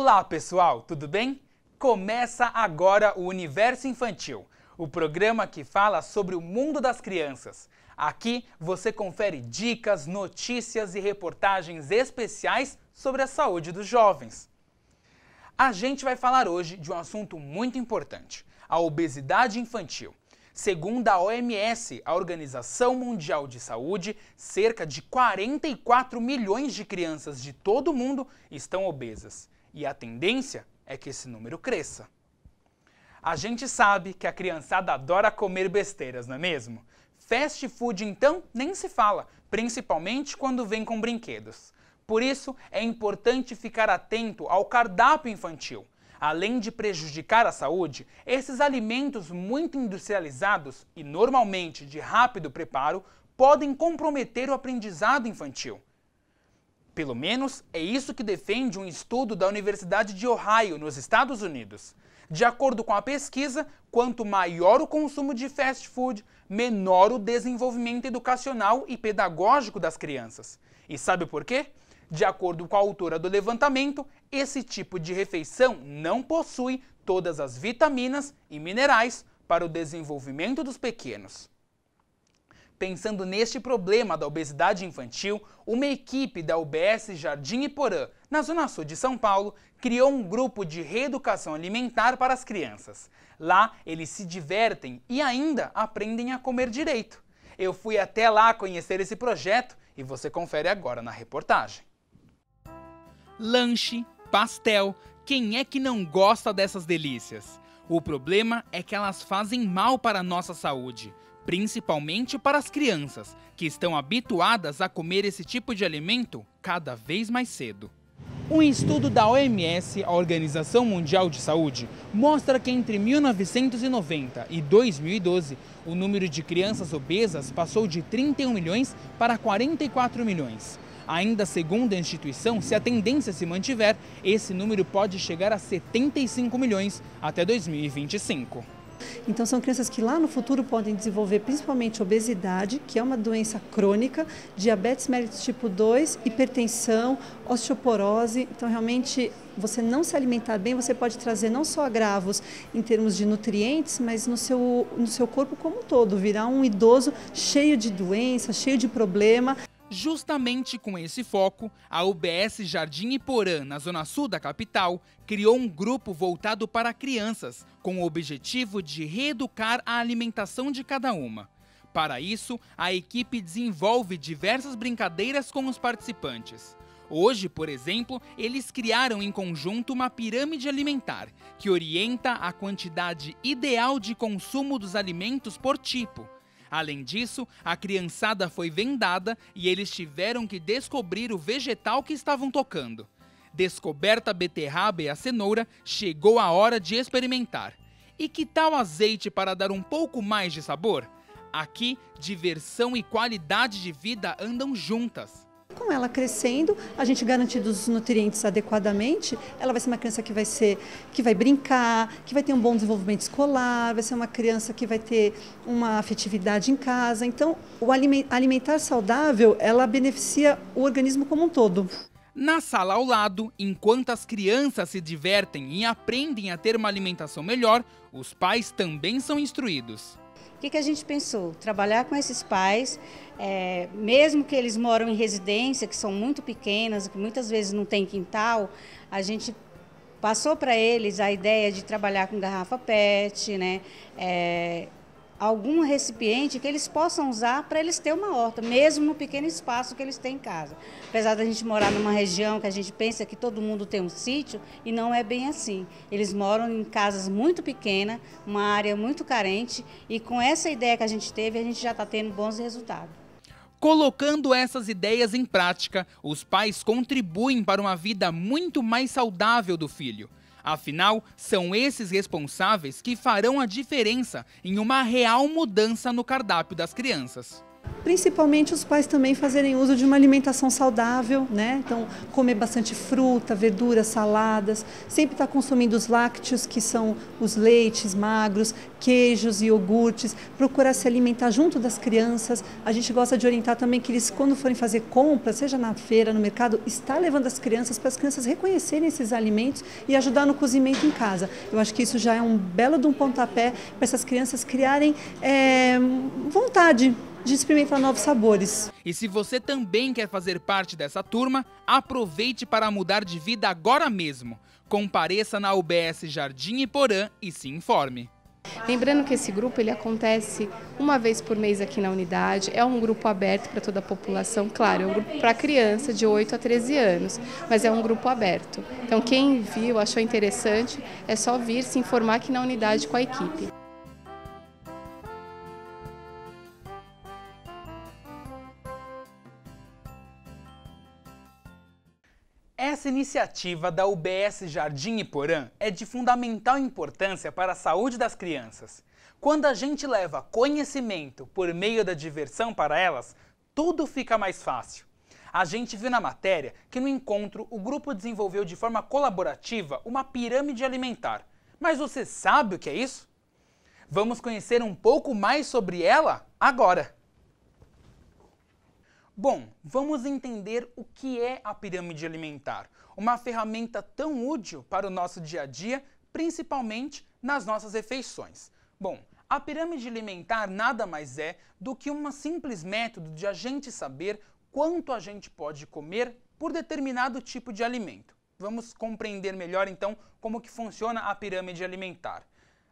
Olá, pessoal, tudo bem? Começa agora o Universo Infantil, o programa que fala sobre o mundo das crianças. Aqui você confere dicas, notícias e reportagens especiais sobre a saúde dos jovens. A gente vai falar hoje de um assunto muito importante: a obesidade infantil. Segundo a OMS, a Organização Mundial de Saúde, cerca de 44 milhões de crianças de todo o mundo estão obesas e a tendência é que esse número cresça. A gente sabe que a criançada adora comer besteiras, não é mesmo? Fast food, então, nem se fala, principalmente quando vem com brinquedos. Por isso, é importante ficar atento ao cardápio infantil. Além de prejudicar a saúde, esses alimentos muito industrializados e normalmente de rápido preparo podem comprometer o aprendizado infantil. Pelo menos é isso que defende um estudo da Universidade de Ohio, nos Estados Unidos. De acordo com a pesquisa, quanto maior o consumo de fast food, menor o desenvolvimento educacional e pedagógico das crianças. E sabe por quê? De acordo com a autora do levantamento, esse tipo de refeição não possui todas as vitaminas e minerais para o desenvolvimento dos pequenos. Pensando neste problema da obesidade infantil, uma equipe da UBS Jardim Iporã, na Zona Sul de São Paulo, criou um grupo de reeducação alimentar para as crianças. Lá, eles se divertem e ainda aprendem a comer direito. Eu fui até lá conhecer esse projeto e você confere agora na reportagem. Lanche, pastel, quem é que não gosta dessas delícias? O problema é que elas fazem mal para a nossa saúde, principalmente para as crianças, que estão habituadas a comer esse tipo de alimento cada vez mais cedo. Um estudo da OMS, a Organização Mundial de Saúde, mostra que entre 1990 e 2012, o número de crianças obesas passou de 31 milhões para 44 milhões. Ainda segundo a instituição, se a tendência se mantiver, esse número pode chegar a 75 milhões até 2025. Então são crianças que lá no futuro podem desenvolver principalmente obesidade, que é uma doença crônica, diabetes mellitus tipo 2, hipertensão, osteoporose. Então realmente você não se alimentar bem, você pode trazer não só agravos em termos de nutrientes, mas no seu, no seu corpo como um todo, virar um idoso cheio de doença, cheio de problema. Justamente com esse foco, a UBS Jardim Iporã, na zona sul da capital, criou um grupo voltado para crianças, com o objetivo de reeducar a alimentação de cada uma. Para isso, a equipe desenvolve diversas brincadeiras com os participantes. Hoje, por exemplo, eles criaram em conjunto uma pirâmide alimentar, que orienta a quantidade ideal de consumo dos alimentos por tipo Além disso, a criançada foi vendada e eles tiveram que descobrir o vegetal que estavam tocando. Descoberta a beterraba e a cenoura, chegou a hora de experimentar. E que tal azeite para dar um pouco mais de sabor? Aqui, diversão e qualidade de vida andam juntas ela crescendo, a gente garantindo os nutrientes adequadamente, ela vai ser uma criança que vai ser, que vai brincar, que vai ter um bom desenvolvimento escolar, vai ser uma criança que vai ter uma afetividade em casa. Então, o alimentar saudável, ela beneficia o organismo como um todo. Na sala ao lado, enquanto as crianças se divertem e aprendem a ter uma alimentação melhor, os pais também são instruídos. O que, que a gente pensou? Trabalhar com esses pais, é, mesmo que eles moram em residência, que são muito pequenas, que muitas vezes não tem quintal, a gente passou para eles a ideia de trabalhar com garrafa PET, né? É, algum recipiente que eles possam usar para eles ter uma horta, mesmo no pequeno espaço que eles têm em casa. Apesar da gente morar numa região que a gente pensa que todo mundo tem um sítio e não é bem assim. Eles moram em casas muito pequenas, uma área muito carente e com essa ideia que a gente teve, a gente já está tendo bons resultados. Colocando essas ideias em prática, os pais contribuem para uma vida muito mais saudável do filho. Afinal, são esses responsáveis que farão a diferença em uma real mudança no cardápio das crianças. Principalmente os pais também fazerem uso de uma alimentação saudável, né? Então, comer bastante fruta, verduras, saladas, sempre estar tá consumindo os lácteos, que são os leites magros, queijos, e iogurtes, procurar se alimentar junto das crianças. A gente gosta de orientar também que eles, quando forem fazer compras, seja na feira, no mercado, está levando as crianças para as crianças reconhecerem esses alimentos e ajudar no cozimento em casa. Eu acho que isso já é um belo de um pontapé para essas crianças criarem é, vontade de experimentar novos sabores. E se você também quer fazer parte dessa turma, aproveite para mudar de vida agora mesmo. Compareça na UBS Jardim Porã e se informe. Lembrando que esse grupo ele acontece uma vez por mês aqui na unidade, é um grupo aberto para toda a população, claro, é um grupo para criança de 8 a 13 anos, mas é um grupo aberto. Então quem viu, achou interessante, é só vir se informar aqui na unidade com a equipe. Essa iniciativa da UBS Jardim Iporã é de fundamental importância para a saúde das crianças. Quando a gente leva conhecimento por meio da diversão para elas, tudo fica mais fácil. A gente viu na matéria que no encontro o grupo desenvolveu de forma colaborativa uma pirâmide alimentar. Mas você sabe o que é isso? Vamos conhecer um pouco mais sobre ela agora! Bom, vamos entender o que é a pirâmide alimentar, uma ferramenta tão útil para o nosso dia a dia, principalmente nas nossas refeições. Bom, a pirâmide alimentar nada mais é do que um simples método de a gente saber quanto a gente pode comer por determinado tipo de alimento. Vamos compreender melhor então como que funciona a pirâmide alimentar.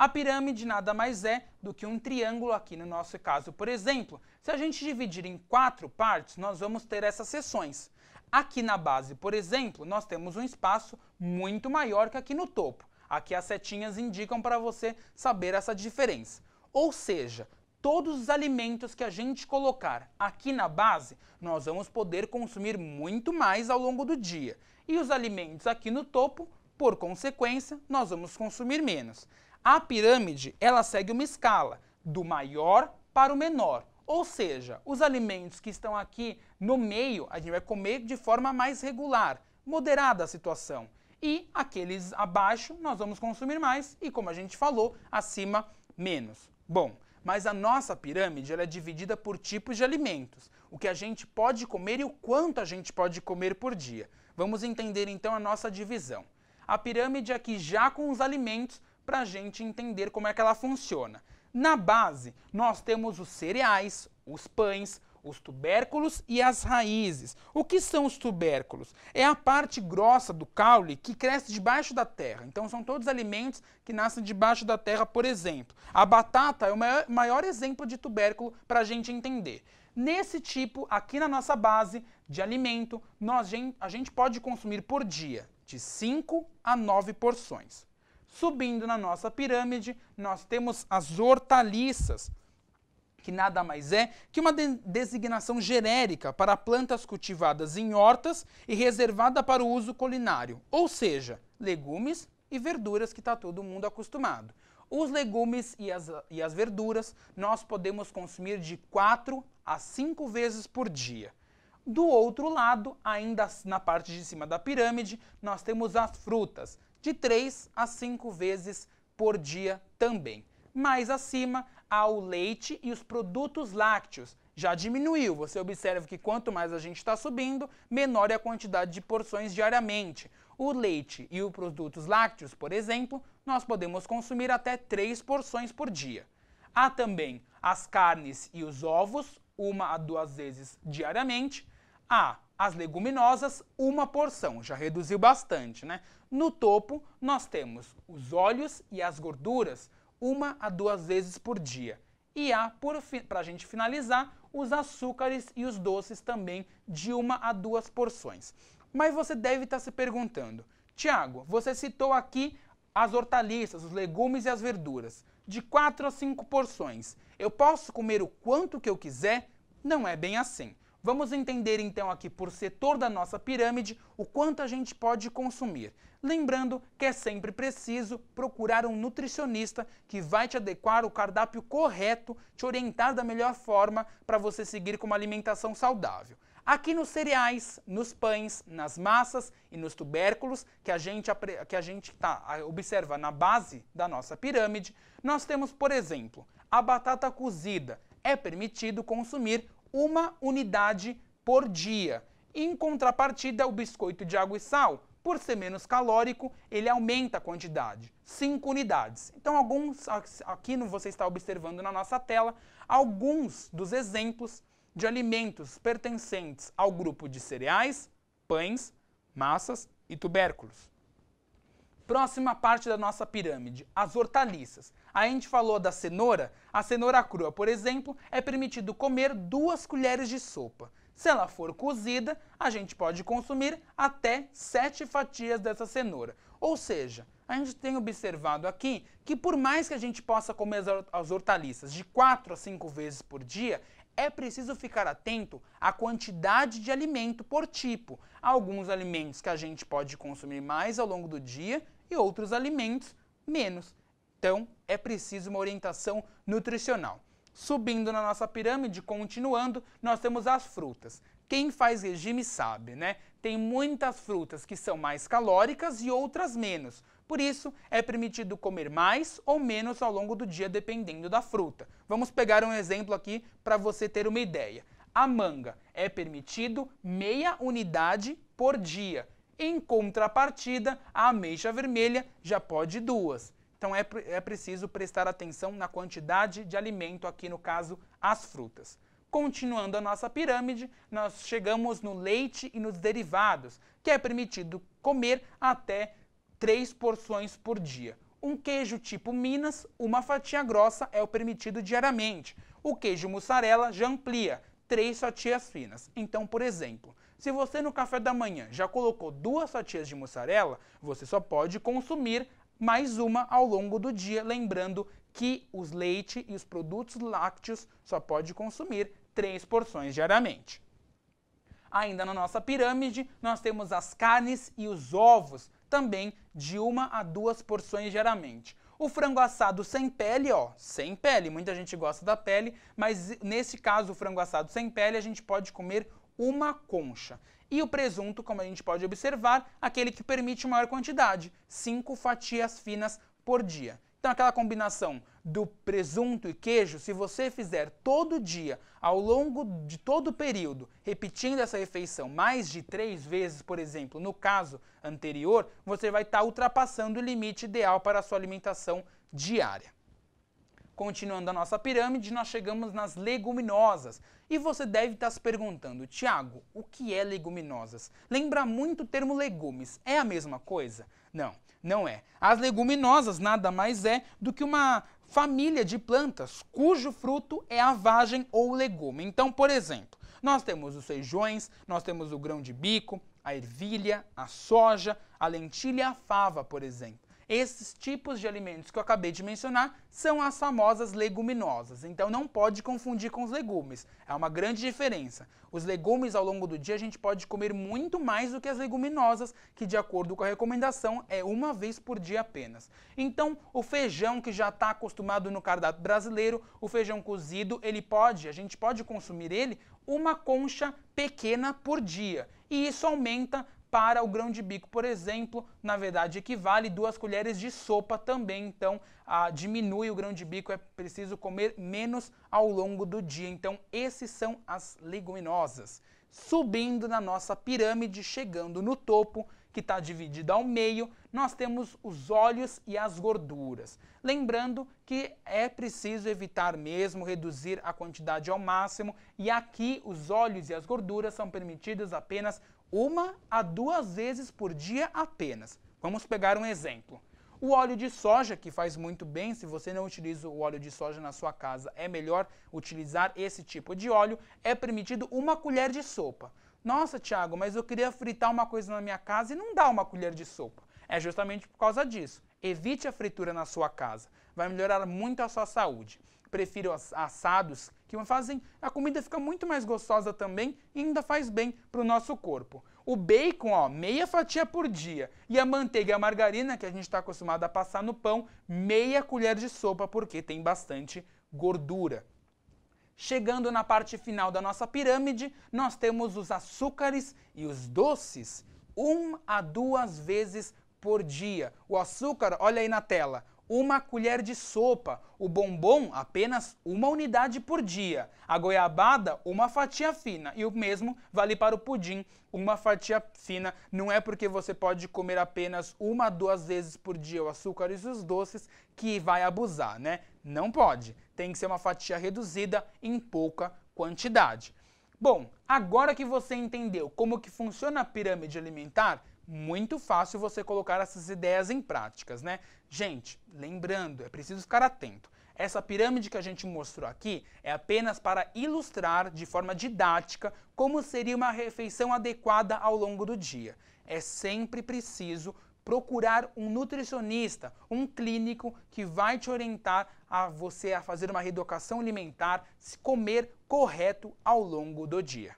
A pirâmide nada mais é do que um triângulo aqui no nosso caso, por exemplo. Se a gente dividir em quatro partes, nós vamos ter essas seções. Aqui na base, por exemplo, nós temos um espaço muito maior que aqui no topo. Aqui as setinhas indicam para você saber essa diferença. Ou seja, todos os alimentos que a gente colocar aqui na base, nós vamos poder consumir muito mais ao longo do dia. E os alimentos aqui no topo, por consequência, nós vamos consumir menos. A pirâmide, ela segue uma escala do maior para o menor. Ou seja, os alimentos que estão aqui no meio, a gente vai comer de forma mais regular, moderada a situação. E aqueles abaixo, nós vamos consumir mais e, como a gente falou, acima, menos. Bom, mas a nossa pirâmide ela é dividida por tipos de alimentos, o que a gente pode comer e o quanto a gente pode comer por dia. Vamos entender então a nossa divisão. A pirâmide aqui já com os alimentos, para a gente entender como é que ela funciona. Na base, nós temos os cereais, os pães, os tubérculos e as raízes. O que são os tubérculos? É a parte grossa do caule que cresce debaixo da terra. Então, são todos alimentos que nascem debaixo da terra, por exemplo. A batata é o maior exemplo de tubérculo para a gente entender. Nesse tipo, aqui na nossa base de alimento, nós, a gente pode consumir por dia de 5 a 9 porções. Subindo na nossa pirâmide, nós temos as hortaliças, que nada mais é que uma de designação genérica para plantas cultivadas em hortas e reservada para o uso culinário, ou seja, legumes e verduras que está todo mundo acostumado. Os legumes e as, e as verduras nós podemos consumir de 4 a 5 vezes por dia. Do outro lado, ainda na parte de cima da pirâmide, nós temos as frutas, de 3 a 5 vezes por dia também. Mais acima, há o leite e os produtos lácteos. Já diminuiu. Você observa que quanto mais a gente está subindo, menor é a quantidade de porções diariamente. O leite e os produtos lácteos, por exemplo, nós podemos consumir até 3 porções por dia. Há também as carnes e os ovos, uma a duas vezes diariamente. Há as leguminosas, uma porção, já reduziu bastante, né? No topo, nós temos os óleos e as gorduras, uma a duas vezes por dia. E há, para a gente finalizar, os açúcares e os doces também, de uma a duas porções. Mas você deve estar tá se perguntando, Tiago, você citou aqui as hortaliças, os legumes e as verduras, de quatro a cinco porções. Eu posso comer o quanto que eu quiser? Não é bem assim. Vamos entender então aqui por setor da nossa pirâmide o quanto a gente pode consumir. Lembrando que é sempre preciso procurar um nutricionista que vai te adequar o cardápio correto, te orientar da melhor forma para você seguir com uma alimentação saudável. Aqui nos cereais, nos pães, nas massas e nos tubérculos que a gente, que a gente tá, observa na base da nossa pirâmide, nós temos, por exemplo, a batata cozida. É permitido consumir uma unidade por dia. Em contrapartida, o biscoito de água e sal, por ser menos calórico, ele aumenta a quantidade, 5 unidades. Então, alguns aqui você está observando na nossa tela alguns dos exemplos de alimentos pertencentes ao grupo de cereais, pães, massas e tubérculos. Próxima parte da nossa pirâmide, as hortaliças. A gente falou da cenoura. A cenoura crua, por exemplo, é permitido comer duas colheres de sopa. Se ela for cozida, a gente pode consumir até sete fatias dessa cenoura. Ou seja, a gente tem observado aqui que por mais que a gente possa comer as hortaliças de quatro a cinco vezes por dia, é preciso ficar atento à quantidade de alimento por tipo. Há alguns alimentos que a gente pode consumir mais ao longo do dia e outros alimentos menos. Então, é preciso uma orientação nutricional. Subindo na nossa pirâmide, continuando, nós temos as frutas. Quem faz regime sabe, né? Tem muitas frutas que são mais calóricas e outras menos. Por isso, é permitido comer mais ou menos ao longo do dia, dependendo da fruta. Vamos pegar um exemplo aqui para você ter uma ideia. A manga é permitido meia unidade por dia. Em contrapartida, a ameixa vermelha já pode duas. Então é, é preciso prestar atenção na quantidade de alimento, aqui no caso, as frutas. Continuando a nossa pirâmide, nós chegamos no leite e nos derivados, que é permitido comer até três porções por dia. Um queijo tipo Minas, uma fatia grossa é o permitido diariamente. O queijo mussarela já amplia, três fatias finas. Então, por exemplo, se você no café da manhã já colocou duas fatias de mussarela, você só pode consumir mais uma ao longo do dia, lembrando que os leite e os produtos lácteos só pode consumir três porções diariamente. Ainda na nossa pirâmide, nós temos as carnes e os ovos, também de uma a duas porções diariamente. O frango assado sem pele, ó, sem pele, muita gente gosta da pele, mas nesse caso o frango assado sem pele a gente pode comer uma concha. E o presunto, como a gente pode observar, aquele que permite maior quantidade, 5 fatias finas por dia. Então, aquela combinação do presunto e queijo, se você fizer todo dia, ao longo de todo o período, repetindo essa refeição mais de três vezes, por exemplo, no caso anterior, você vai estar ultrapassando o limite ideal para a sua alimentação diária. Continuando a nossa pirâmide, nós chegamos nas leguminosas. E você deve estar se perguntando, Tiago, o que é leguminosas? Lembra muito o termo legumes. É a mesma coisa? Não, não é. As leguminosas nada mais é do que uma família de plantas cujo fruto é a vagem ou legume. Então, por exemplo, nós temos os feijões, nós temos o grão de bico, a ervilha, a soja, a lentilha e a fava, por exemplo. Esses tipos de alimentos que eu acabei de mencionar são as famosas leguminosas, então não pode confundir com os legumes, é uma grande diferença. Os legumes ao longo do dia a gente pode comer muito mais do que as leguminosas, que de acordo com a recomendação é uma vez por dia apenas. Então o feijão que já está acostumado no cardápio brasileiro, o feijão cozido, ele pode, a gente pode consumir ele uma concha pequena por dia. E isso aumenta para o grão de bico, por exemplo, na verdade equivale duas colheres de sopa também, então ah, diminui o grão de bico, é preciso comer menos ao longo do dia. Então, esses são as leguminosas. Subindo na nossa pirâmide, chegando no topo, que está dividido ao meio, nós temos os óleos e as gorduras. Lembrando que é preciso evitar mesmo reduzir a quantidade ao máximo, e aqui os óleos e as gorduras são permitidos apenas uma a duas vezes por dia apenas. Vamos pegar um exemplo. O óleo de soja, que faz muito bem, se você não utiliza o óleo de soja na sua casa, é melhor utilizar esse tipo de óleo, é permitido uma colher de sopa. Nossa, Thiago, mas eu queria fritar uma coisa na minha casa e não dá uma colher de sopa. É justamente por causa disso. Evite a fritura na sua casa, vai melhorar muito a sua saúde prefiro assados, que fazem a comida fica muito mais gostosa também e ainda faz bem para o nosso corpo. O bacon, ó, meia fatia por dia. E a manteiga e a margarina, que a gente está acostumado a passar no pão, meia colher de sopa, porque tem bastante gordura. Chegando na parte final da nossa pirâmide, nós temos os açúcares e os doces, um a duas vezes por dia. O açúcar, olha aí na tela, uma colher de sopa, o bombom apenas uma unidade por dia, a goiabada uma fatia fina e o mesmo vale para o pudim, uma fatia fina. Não é porque você pode comer apenas uma, duas vezes por dia o açúcar e os doces que vai abusar, né? Não pode. Tem que ser uma fatia reduzida em pouca quantidade. Bom, agora que você entendeu como que funciona a pirâmide alimentar, muito fácil você colocar essas ideias em práticas, né? Gente, lembrando, é preciso ficar atento. Essa pirâmide que a gente mostrou aqui é apenas para ilustrar de forma didática como seria uma refeição adequada ao longo do dia. É sempre preciso procurar um nutricionista, um clínico que vai te orientar a você a fazer uma reeducação alimentar, se comer correto ao longo do dia.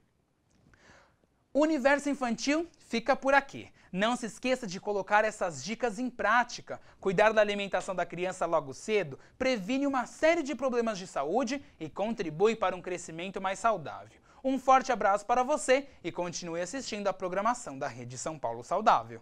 O universo infantil fica por aqui. Não se esqueça de colocar essas dicas em prática. Cuidar da alimentação da criança logo cedo previne uma série de problemas de saúde e contribui para um crescimento mais saudável. Um forte abraço para você e continue assistindo a programação da Rede São Paulo Saudável.